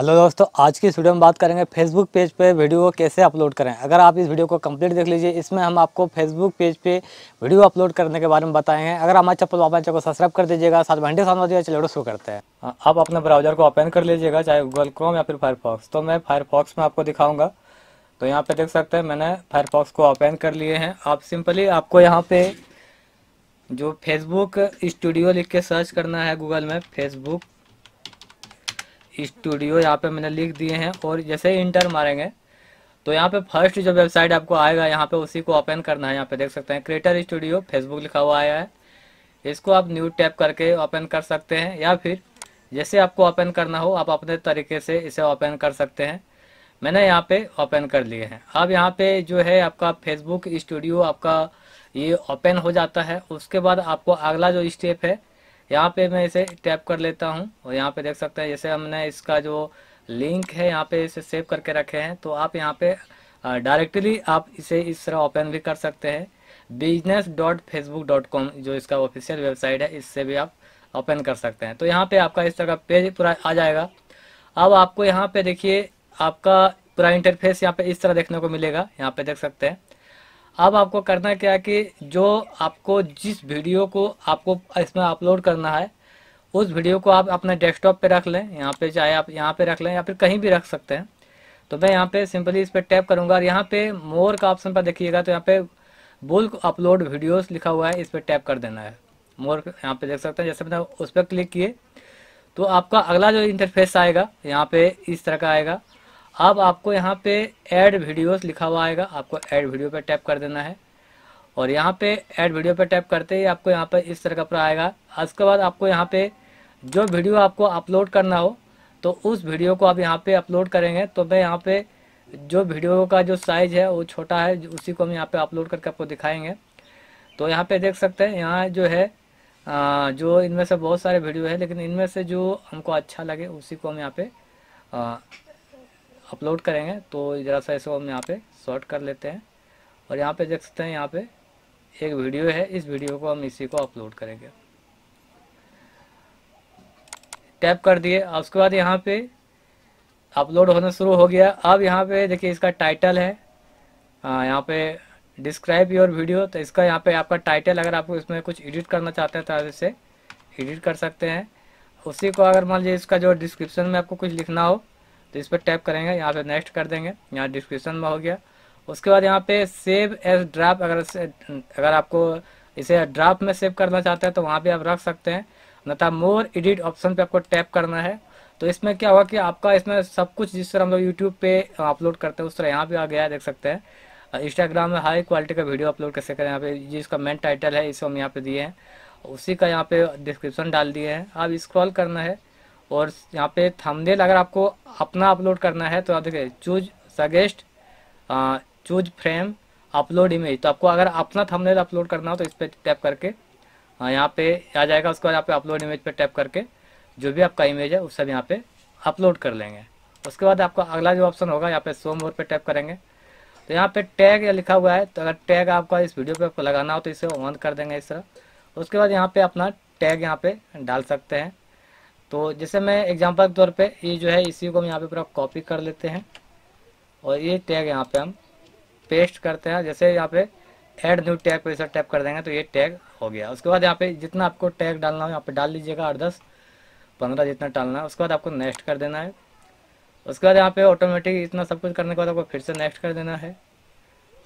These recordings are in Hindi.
हेलो दोस्तों आज की वीडियो में बात करेंगे फेसबुक पेज पे वीडियो कैसे अपलोड करें अगर आप इस वीडियो को कंप्लीट देख लीजिए इसमें हम आपको फेसबुक पेज पे वीडियो अपलोड करने के बारे में बताएंगे अगर हमारे चप्पल वापस को सब्सक्राइब कर दीजिएगा साथ घंटे साथ बजे चलो शुरू करते हैं हाँ, आप अपने ब्राउजर को ओपन कर लीजिएगा चाहे गूगल क्रोम या फिर फायरफॉक्स तो मैं फायरफॉक्स में आपको दिखाऊँगा तो यहाँ पर देख सकते हैं मैंने फायरफॉक्स को ओपन कर लिए हैं आप सिंपली आपको यहाँ पर जो फेसबुक स्टूडियो लिख के सर्च करना है गूगल में फेसबुक स्टूडियो यहाँ पे मैंने लिख दिए हैं और जैसे ही इंटर मारेंगे तो यहाँ पे फर्स्ट जो वेबसाइट आपको आएगा यहाँ पे उसी को ओपन करना है यहाँ पे देख सकते हैं क्रिएटर स्टूडियो फेसबुक लिखा हुआ आया है इसको आप न्यू टैप करके ओपन कर सकते हैं या फिर जैसे आपको ओपन करना हो आप अपने तरीके से इसे ओपन कर सकते हैं मैंने यहाँ पे ओपन कर लिए हैं अब यहाँ पे जो है आपका फेसबुक स्टूडियो आपका ये ओपन हो जाता है उसके बाद आपको अगला जो स्टेप है यहाँ पे मैं इसे टैप कर लेता हूँ और यहाँ पे देख सकते हैं जैसे हमने इसका जो लिंक है यहाँ पे इसे सेव करके रखे हैं तो आप यहाँ पे डायरेक्टली आप इसे इस तरह ओपन भी कर सकते हैं business dot Facebook dot com जो इसका ऑफिशियल वेबसाइट है इससे भी आप ओपन कर सकते हैं तो यहाँ पे आपका इस तरह का पेज पूरा आ जाएगा अब आपको यहाँ पे देखिए आपका पूरा इंटरफेस यहाँ पे इस तरह देखने को मिलेगा यहाँ पे देख सकते हैं अब आपको करना क्या कि जो आपको जिस वीडियो को आपको इसमें अपलोड करना है उस वीडियो को आप अपने डेस्कटॉप पे रख लें यहाँ पे चाहे आप यहाँ पे रख लें या फिर कहीं भी रख सकते हैं तो मैं यहाँ पे सिंपली इस पर टैप करूँगा और यहाँ पे मोर का ऑप्शन पर देखिएगा तो यहाँ पे बुल्क अपलोड वीडियोस लिखा हुआ है इस पर टैप कर देना है मोर यहाँ पे देख सकते हैं जैसे मैंने उस पर क्लिक किए तो आपका अगला जो इंटरफेस आएगा यहाँ पे इस तरह का आएगा अब आपको यहाँ पे ऐड वीडियोस लिखा हुआ आएगा आपको ऐड वीडियो पे टैप कर देना है और यहाँ पे ऐड वीडियो पे टैप करते ही आपको यहाँ पे इस तरह का पूरा आएगा उसके बाद आपको यहाँ पे जो वीडियो आपको अपलोड करना हो तो उस वीडियो को आप यहाँ पे अपलोड करेंगे तो मैं यहाँ पे जो वीडियो का जो साइज है वो छोटा है उसी को हम यहाँ पे अपलोड करके आपको दिखाएंगे तो यहाँ पे देख सकते हैं यहाँ जो है जो इनमें से बहुत सारे वीडियो है लेकिन इनमें से जो हमको अच्छा लगे उसी को हम यहाँ पे अपलोड करेंगे तो ज़रा सा इसको हम यहाँ पे शॉर्ट कर लेते हैं और यहाँ पे देख सकते हैं यहाँ पे एक वीडियो है इस वीडियो को हम इसी को अपलोड करेंगे टैप कर दिए अब उसके बाद यहाँ पे अपलोड होना शुरू हो गया अब यहाँ पे देखिए इसका टाइटल है हाँ, यहाँ पे डिस्क्राइब योर वीडियो तो इसका यहाँ पे आपका टाइटल अगर आपको इसमें कुछ एडिट करना चाहते हैं तो आप इसे एडिट कर सकते हैं उसी को अगर मान लीजिए इसका जो डिस्क्रिप्शन में आपको कुछ लिखना हो तो इस पर टैप करेंगे यहाँ पे नेक्स्ट कर देंगे यहाँ डिस्क्रिप्शन में हो गया उसके बाद यहाँ पे सेव एज ड्राप अगर अगर आपको इसे ड्राप में सेव करना चाहते हैं तो वहाँ पे आप रख सकते हैं नता मोर एडिट ऑप्शन पे आपको टैप करना है तो इसमें क्या होगा कि आपका इसमें सब कुछ जिस तरह हम लोग यूट्यूब पे अपलोड करते हैं उस तरह यहाँ पे आ गया है देख सकते हैं इंस्टाग्राम में हाई क्वालिटी का वीडियो अपलोड कैसे करें यहाँ पे जिसका मेन टाइटल है इसे हम यहाँ पे दिए हैं उसी का यहाँ पे डिस्क्रिप्शन डाल दिए हैं आप स्क्रॉल करना है और यहाँ पे थंबनेल अगर आपको अपना अपलोड करना है तो आप देखिए choose suggest choose frame upload image तो आपको अगर अपना थंबनेल अपलोड करना हो तो इस पर टैप करके यहाँ पे आ जाएगा उसके बाद यहाँ पे अपलोड इमेज पे टैप करके जो भी आपका इमेज है उस सब यहाँ पे अपलोड कर लेंगे उसके बाद आपका अगला जो ऑप्शन होगा यहाँ पे सोम और पे टैप करेंगे तो यहाँ पे टैग लिखा हुआ है तो अगर टैग आपका इस वीडियो पे आपको लगाना हो तो इसे ऑन कर देंगे इस तरह उसके बाद यहाँ पे अपना टैग यहाँ पे डाल सकते हैं तो जैसे मैं एग्जांपल के तौर पे ये जो है इसी को हम यहाँ पे पूरा कॉपी कर लेते हैं और ये टैग यहाँ पे हम पेस्ट करते हैं जैसे यहाँ पे ऐड न्यू टैग पर टैप कर देंगे तो ये टैग हो गया उसके बाद यहाँ पे जितना आपको टैग डालना हो यहाँ पे डाल लीजिएगा आठ दस पंद्रह जितना डालना है उसके बाद आपको नेक्स्ट कर देना है उसके बाद यहाँ पे ऑटोमेटिक इतना सब कुछ करने के बाद आपको फिर से नेक्स्ट कर देना है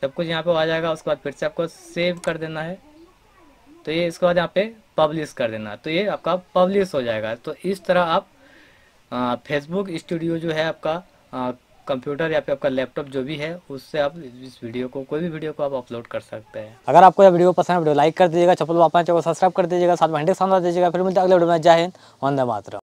सब कुछ यहाँ पे आ जाएगा उसके बाद फिर से आपको सेव कर देना है तो ये इसके बाद यहाँ पे पब्लिश कर देना तो ये आपका पब्लिश हो जाएगा तो इस तरह आप फेसबुक स्टूडियो जो है आपका कंप्यूटर या फिर आपका लैपटॉप जो भी है उससे आप इस वीडियो को कोई भी वीडियो को आप अपलोड कर सकते हैं अगर आपको यह वीडियो पसंद है वीडियो लाइक कर दीजिएगा चप्पल वापस सब्सक्राइब कर दीजिएगा साथ में घंटे सामना दीजिएगा फिर मिलते अगले वीडियो में जय हिंद वंदे मातरम